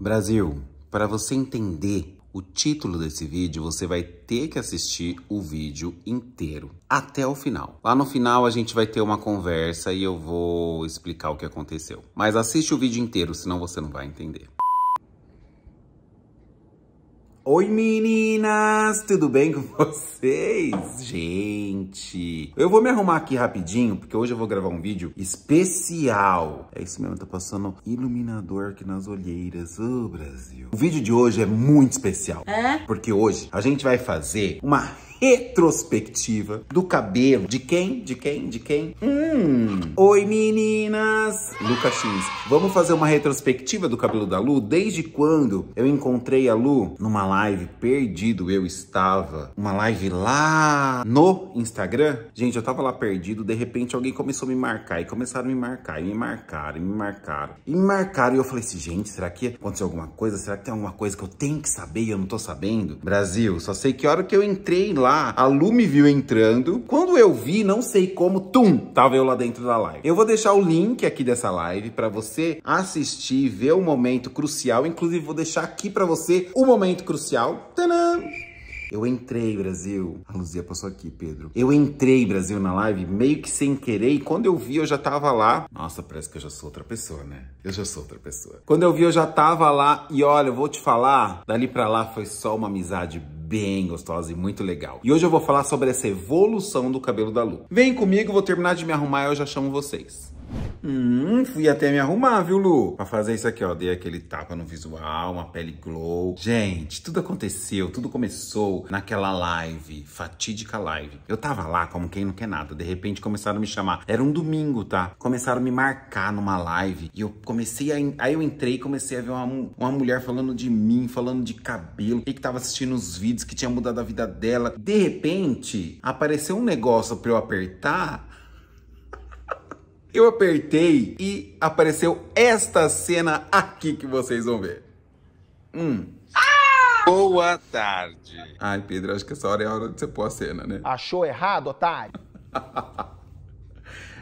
Brasil, para você entender o título desse vídeo, você vai ter que assistir o vídeo inteiro, até o final. Lá no final a gente vai ter uma conversa e eu vou explicar o que aconteceu. Mas assiste o vídeo inteiro, senão você não vai entender. Oi meninas, tudo bem com vocês? Gente, eu vou me arrumar aqui rapidinho, porque hoje eu vou gravar um vídeo especial. É isso mesmo, tá passando iluminador aqui nas olheiras, ô oh, Brasil. O vídeo de hoje é muito especial. É? Porque hoje a gente vai fazer uma retrospectiva do cabelo. De quem? De quem? De quem? Hum. Oi, meninas! Lucas X, vamos fazer uma retrospectiva do cabelo da Lu? Desde quando eu encontrei a Lu numa live perdido eu estava? Uma live lá no Instagram? Gente, eu tava lá perdido, de repente alguém começou a me marcar e começaram a me marcar, e me marcaram, e me marcaram, e me marcaram. E eu falei assim, gente, será que aconteceu alguma coisa? Será que tem alguma coisa que eu tenho que saber e eu não tô sabendo? Brasil, só sei que hora que eu entrei lá lá, a Lu me viu entrando. Quando eu vi, não sei como, tum, tava eu lá dentro da live. Eu vou deixar o link aqui dessa live para você assistir, ver o momento crucial. Inclusive, vou deixar aqui para você o momento crucial. Tadã! Eu entrei, Brasil. A Luzia passou aqui, Pedro. Eu entrei, Brasil, na live meio que sem querer. E quando eu vi, eu já tava lá. Nossa, parece que eu já sou outra pessoa, né? Eu já sou outra pessoa. Quando eu vi, eu já tava lá. E olha, eu vou te falar, dali pra lá foi só uma amizade bem gostosa e muito legal. E hoje eu vou falar sobre essa evolução do cabelo da Lu. Vem comigo, vou terminar de me arrumar e eu já chamo vocês. Hum, fui até me arrumar, viu, Lu? Pra fazer isso aqui, ó. Dei aquele tapa no visual, uma pele glow. Gente, tudo aconteceu, tudo começou naquela live, fatídica live. Eu tava lá como quem não quer nada. De repente começaram a me chamar. Era um domingo, tá? Começaram a me marcar numa live. E eu comecei a. In... Aí eu entrei e comecei a ver uma, uma mulher falando de mim, falando de cabelo, e que tava assistindo os vídeos que tinha mudado a vida dela. De repente, apareceu um negócio pra eu apertar eu apertei e apareceu esta cena aqui que vocês vão ver. Hum. Ah! Boa tarde. Ai, Pedro, acho que essa hora é a hora de você pôr a cena, né? Achou errado, otário?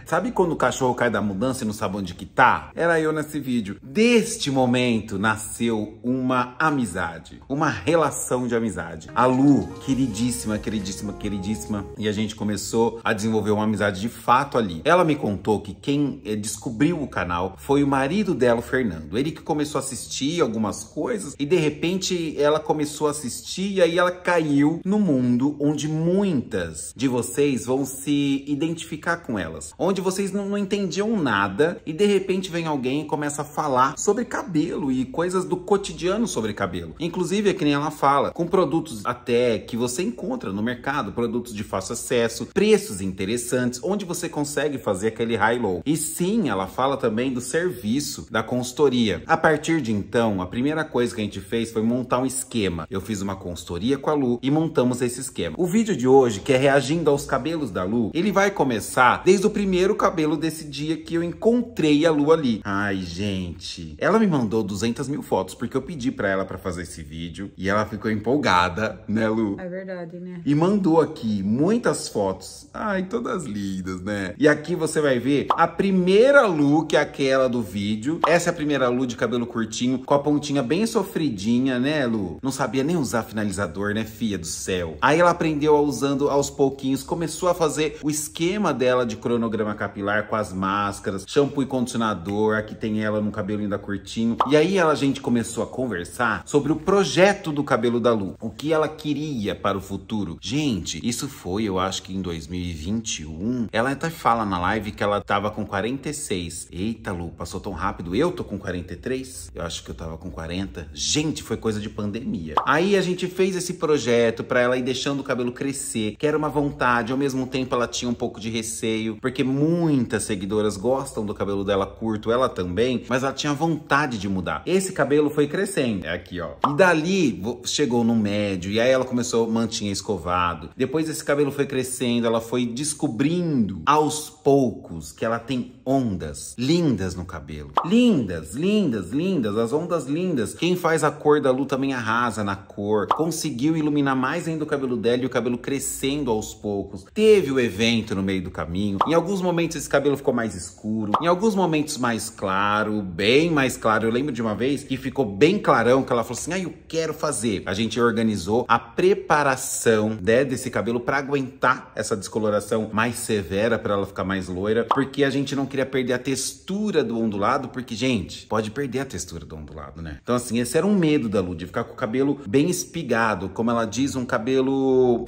Sabe quando o cachorro cai da mudança e não sabe onde que tá? Era eu nesse vídeo. Deste momento nasceu uma amizade, uma relação de amizade. A Lu, queridíssima, queridíssima, queridíssima, e a gente começou a desenvolver uma amizade de fato ali. Ela me contou que quem eh, descobriu o canal foi o marido dela, o Fernando. Ele que começou a assistir algumas coisas e de repente ela começou a assistir e aí ela caiu no mundo onde muitas de vocês vão se identificar com elas. Onde onde vocês não, não entendiam nada e de repente vem alguém e começa a falar sobre cabelo e coisas do cotidiano sobre cabelo. Inclusive, é que nem ela fala, com produtos até que você encontra no mercado, produtos de fácil acesso, preços interessantes, onde você consegue fazer aquele high-low. E sim, ela fala também do serviço, da consultoria. A partir de então, a primeira coisa que a gente fez foi montar um esquema. Eu fiz uma consultoria com a Lu e montamos esse esquema. O vídeo de hoje, que é reagindo aos cabelos da Lu, ele vai começar desde o primeiro primeiro cabelo desse dia que eu encontrei a Lu ali. Ai, gente. Ela me mandou 200 mil fotos, porque eu pedi pra ela pra fazer esse vídeo. E ela ficou empolgada, né, Lu? É verdade, né? E mandou aqui muitas fotos. Ai, todas lindas, né? E aqui você vai ver a primeira Lu, que é aquela do vídeo. Essa é a primeira Lu de cabelo curtinho, com a pontinha bem sofridinha, né, Lu? Não sabia nem usar finalizador, né, fia do céu? Aí ela aprendeu a usando aos pouquinhos, começou a fazer o esquema dela de cronograma capilar com as máscaras, shampoo e condicionador, aqui tem ela no cabelo ainda curtinho. E aí ela, a gente começou a conversar sobre o projeto do cabelo da Lu, o que ela queria para o futuro. Gente, isso foi, eu acho que em 2021. Ela até fala na live que ela tava com 46. Eita, Lu, passou tão rápido. Eu tô com 43? Eu acho que eu tava com 40. Gente, foi coisa de pandemia. Aí a gente fez esse projeto para ela ir deixando o cabelo crescer, que era uma vontade, ao mesmo tempo ela tinha um pouco de receio, porque muito muitas seguidoras gostam do cabelo dela curto, ela também, mas ela tinha vontade de mudar. Esse cabelo foi crescendo, é aqui ó. E dali chegou no médio, e aí ela começou, mantinha escovado. Depois esse cabelo foi crescendo, ela foi descobrindo aos poucos que ela tem ondas lindas no cabelo. Lindas, lindas, lindas, as ondas lindas. Quem faz a cor da Lu também arrasa na cor. Conseguiu iluminar mais ainda o cabelo dela e o cabelo crescendo aos poucos. Teve o evento no meio do caminho. Em alguns momentos momentos esse cabelo ficou mais escuro, em alguns momentos mais claro, bem mais claro. Eu lembro de uma vez que ficou bem clarão, que ela falou assim, ah, eu quero fazer. A gente organizou a preparação né, desse cabelo para aguentar essa descoloração mais severa, para ela ficar mais loira, porque a gente não queria perder a textura do ondulado, porque, gente, pode perder a textura do ondulado, né? Então, assim, esse era um medo da Lu, de ficar com o cabelo bem espigado, como ela diz, um cabelo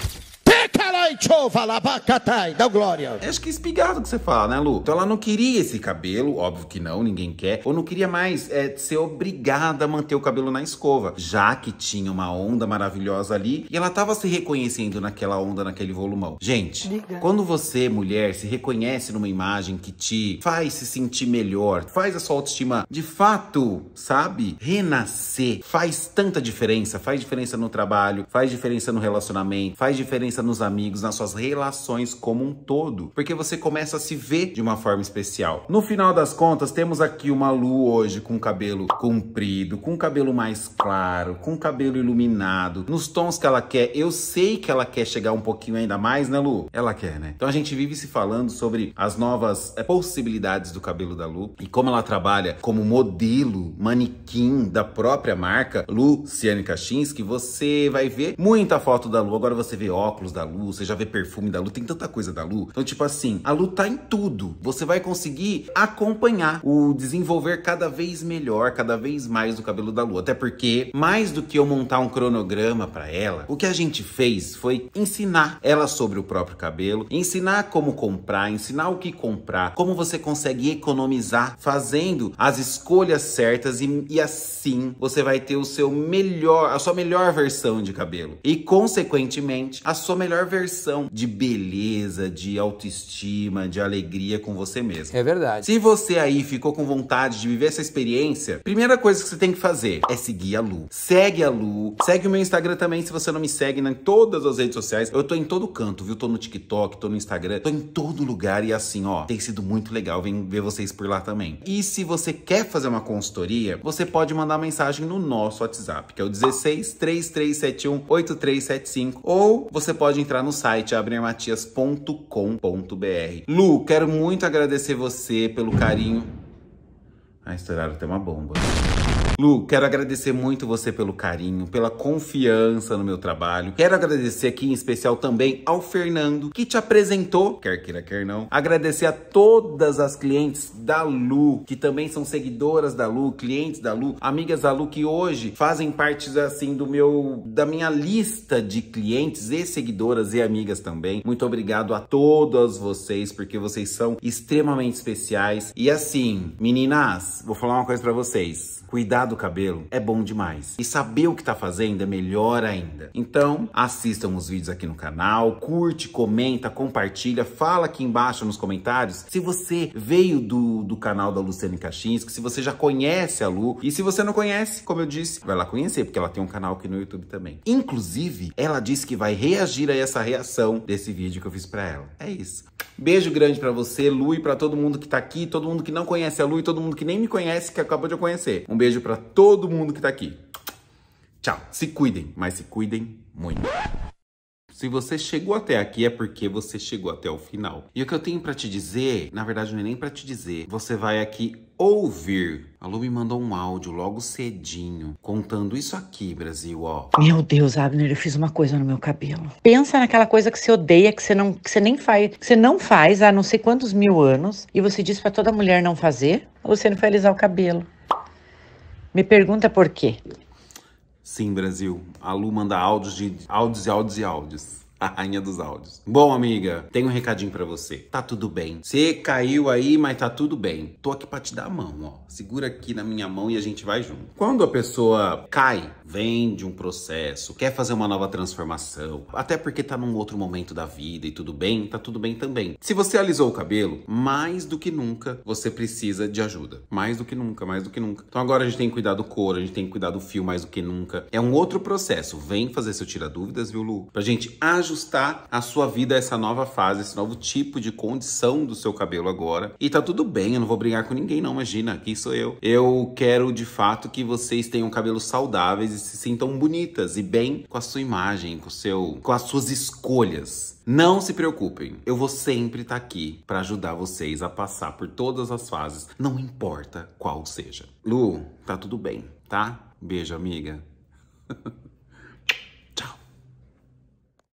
Dá glória. Acho que é espigado que você fala, né, Lu? Então ela não queria esse cabelo, óbvio que não, ninguém quer. Ou não queria mais é, ser obrigada a manter o cabelo na escova, já que tinha uma onda maravilhosa ali e ela tava se reconhecendo naquela onda, naquele volumão. Gente, Liga. quando você, mulher, se reconhece numa imagem que te faz se sentir melhor, faz a sua autoestima de fato, sabe? Renascer faz tanta diferença. Faz diferença no trabalho, faz diferença no relacionamento, faz diferença nos amigos, nas suas relações como um todo, porque você começa a se ver de uma forma especial. No final das contas, temos aqui uma Lu hoje com cabelo comprido, com cabelo mais claro, com cabelo iluminado, nos tons que ela quer. Eu sei que ela quer chegar um pouquinho ainda mais, né, Lu? Ela quer, né? Então a gente vive se falando sobre as novas é, possibilidades do cabelo da Lu e como ela trabalha como modelo, manequim da própria marca, Luciane Kaczynski, você vai ver muita foto da Lu. Agora você vê óculos da Lu, você já ver perfume da Lu, tem tanta coisa da Lu. Então, tipo assim, a Lu tá em tudo. Você vai conseguir acompanhar o desenvolver cada vez melhor, cada vez mais do cabelo da Lu. Até porque, mais do que eu montar um cronograma para ela, o que a gente fez foi ensinar ela sobre o próprio cabelo, ensinar como comprar, ensinar o que comprar, como você consegue economizar fazendo as escolhas certas e, e assim você vai ter o seu melhor, a sua melhor versão de cabelo. E, consequentemente, a sua melhor versão expressão de beleza, de autoestima, de alegria com você mesmo. É verdade. Se você aí ficou com vontade de viver essa experiência, primeira coisa que você tem que fazer é seguir a Lu. Segue a Lu. Segue o meu Instagram também, se você não me segue né, em todas as redes sociais. Eu tô em todo canto, viu? Tô no TikTok, tô no Instagram, tô em todo lugar e assim, ó, tem sido muito legal. Vem ver vocês por lá também. E se você quer fazer uma consultoria, você pode mandar mensagem no nosso WhatsApp, que é o 16 3371 8375, ou você pode entrar no site site abnermatias.com.br. Lu, quero muito agradecer você pelo carinho. Ah, estouraram até uma bomba. Lu, quero agradecer muito você pelo carinho, pela confiança no meu trabalho. Quero agradecer aqui em especial também ao Fernando, que te apresentou, quer queira, quer não. Agradecer a todas as clientes da Lu, que também são seguidoras da Lu, clientes da Lu, amigas da Lu, que hoje fazem parte, assim, do meu, da minha lista de clientes e seguidoras e amigas também. Muito obrigado a todas vocês, porque vocês são extremamente especiais. E assim, meninas, vou falar uma coisa para vocês. Cuidado do cabelo é bom demais. E saber o que tá fazendo é melhor ainda. Então, assistam os vídeos aqui no canal, curte, comenta, compartilha, fala aqui embaixo nos comentários se você veio do, do canal da Luciane Kaczynski, se você já conhece a Lu. E se você não conhece, como eu disse, vai lá conhecer, porque ela tem um canal aqui no YouTube também. Inclusive, ela disse que vai reagir a essa reação desse vídeo que eu fiz pra ela. É isso. Beijo grande para você, Lu, e pra todo mundo que tá aqui, todo mundo que não conhece a Lu e todo mundo que nem me conhece, que acabou de eu conhecer. Um beijo pra todo mundo que tá aqui. Tchau. Se cuidem, mas se cuidem muito. Se você chegou até aqui é porque você chegou até o final. E o que eu tenho para te dizer, na verdade não é nem para te dizer, você vai aqui ouvir. A Lu me mandou um áudio logo cedinho, contando isso aqui, Brasil, ó. Meu Deus, Abner, eu fiz uma coisa no meu cabelo. Pensa naquela coisa que você odeia, que você não, que você nem faz, que você não faz há não sei quantos mil anos, e você diz para toda mulher não fazer, você não foi alisar o cabelo. Me pergunta por quê. Sim, Brasil. A Lu manda áudios de áudios e áudios e áudios a rainha dos áudios. Bom, amiga, tenho um recadinho para você. Tá tudo bem. Você caiu aí, mas tá tudo bem. Tô aqui pra te dar a mão, ó. Segura aqui na minha mão e a gente vai junto. Quando a pessoa cai, vem de um processo, quer fazer uma nova transformação, até porque tá num outro momento da vida e tudo bem, tá tudo bem também. Se você alisou o cabelo, mais do que nunca você precisa de ajuda. Mais do que nunca, mais do que nunca. Então agora a gente tem que cuidar do couro, a gente tem que cuidar do fio mais do que nunca. É um outro processo. Vem fazer seu tira dúvidas, viu, Lu? Pra gente ajudar ajustar a sua vida a essa nova fase, esse novo tipo de condição do seu cabelo agora. E tá tudo bem, eu não vou brigar com ninguém, não, imagina, aqui sou eu. Eu quero de fato que vocês tenham cabelos saudáveis e se sintam bonitas e bem com a sua imagem, com, seu, com as suas escolhas. Não se preocupem, eu vou sempre estar tá aqui para ajudar vocês a passar por todas as fases, não importa qual seja. Lu, tá tudo bem, tá? Beijo, amiga.